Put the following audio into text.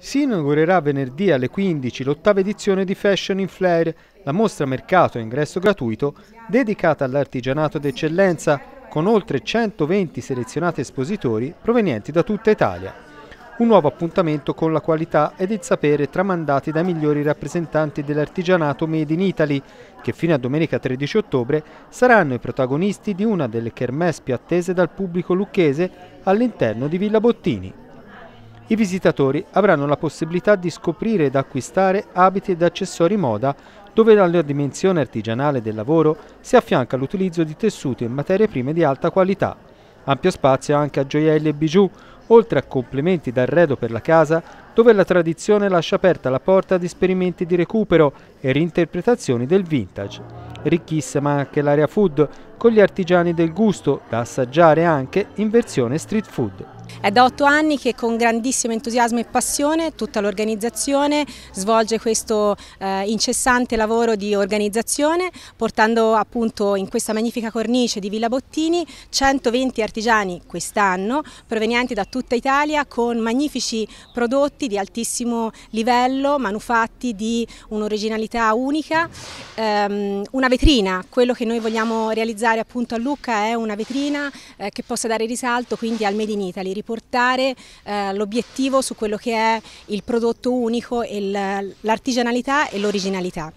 Si inaugurerà venerdì alle 15 l'ottava edizione di Fashion in Flair, la mostra mercato a ingresso gratuito dedicata all'artigianato d'eccellenza con oltre 120 selezionati espositori provenienti da tutta Italia. Un nuovo appuntamento con la qualità ed il sapere tramandati dai migliori rappresentanti dell'artigianato Made in Italy, che fino a domenica 13 ottobre saranno i protagonisti di una delle kermesse più attese dal pubblico lucchese all'interno di Villa Bottini. I visitatori avranno la possibilità di scoprire ed acquistare abiti ed accessori moda dove alla dimensione artigianale del lavoro si affianca l'utilizzo di tessuti e materie prime di alta qualità. Ampio spazio anche a gioielli e bijou, oltre a complementi d'arredo per la casa dove la tradizione lascia aperta la porta ad esperimenti di recupero e reinterpretazioni del vintage. Ricchissima anche l'area food, con gli artigiani del gusto, da assaggiare anche in versione street food. È da otto anni che con grandissimo entusiasmo e passione tutta l'organizzazione svolge questo eh, incessante lavoro di organizzazione portando appunto in questa magnifica cornice di Villa Bottini 120 artigiani quest'anno provenienti da tutta Italia con magnifici prodotti di altissimo livello, manufatti di un'originalità unica, ehm, una vetrina, quello che noi vogliamo realizzare appunto a Lucca è una vetrina eh, che possa dare risalto quindi al Made in Italy, riportare eh, l'obiettivo su quello che è il prodotto unico, l'artigianalità e l'originalità.